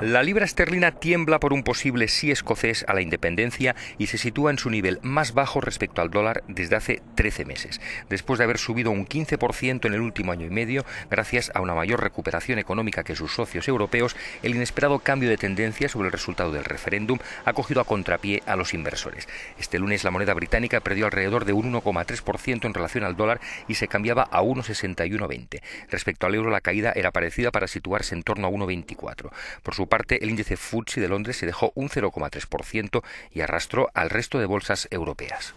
La libra esterlina tiembla por un posible sí escocés a la independencia y se sitúa en su nivel más bajo respecto al dólar desde hace 13 meses, después de haber subido un 15% en el último año y medio gracias a una mayor recuperación económica que sus socios europeos, el inesperado cambio de tendencia sobre el resultado del referéndum ha cogido a contrapié a los inversores. Este lunes la moneda británica perdió alrededor de un 1,3% en relación al dólar y se cambiaba a 1,6120. Respecto al euro la caída era parecida para situarse en torno a 1,24. Por su parte, el índice FTSE de Londres se dejó un 0,3% y arrastró al resto de bolsas europeas.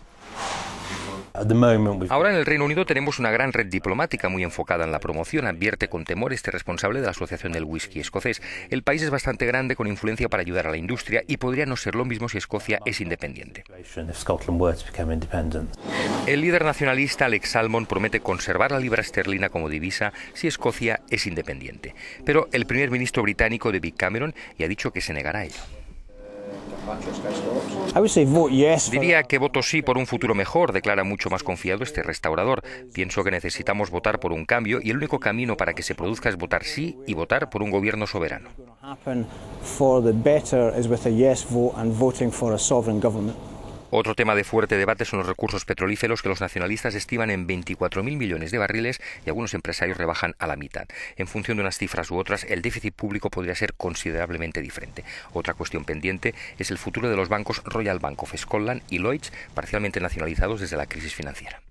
Ahora en el Reino Unido tenemos una gran red diplomática muy enfocada en la promoción, advierte con temor este responsable de la Asociación del Whisky Escocés. El país es bastante grande con influencia para ayudar a la industria y podría no ser lo mismo si Escocia es independiente. El líder nacionalista Alex Salmond promete conservar la libra esterlina como divisa si Escocia es independiente. Pero el primer ministro británico David Cameron ya ha dicho que se negará a ello. Diría que voto sí por un futuro mejor, declara mucho más confiado este restaurador. Pienso que necesitamos votar por un cambio y el único camino para que se produzca es votar sí y votar por un gobierno soberano. Otro tema de fuerte debate son los recursos petrolíferos que los nacionalistas estiman en 24.000 millones de barriles y algunos empresarios rebajan a la mitad. En función de unas cifras u otras, el déficit público podría ser considerablemente diferente. Otra cuestión pendiente es el futuro de los bancos Royal Bank of Scotland y Lloyds, parcialmente nacionalizados desde la crisis financiera.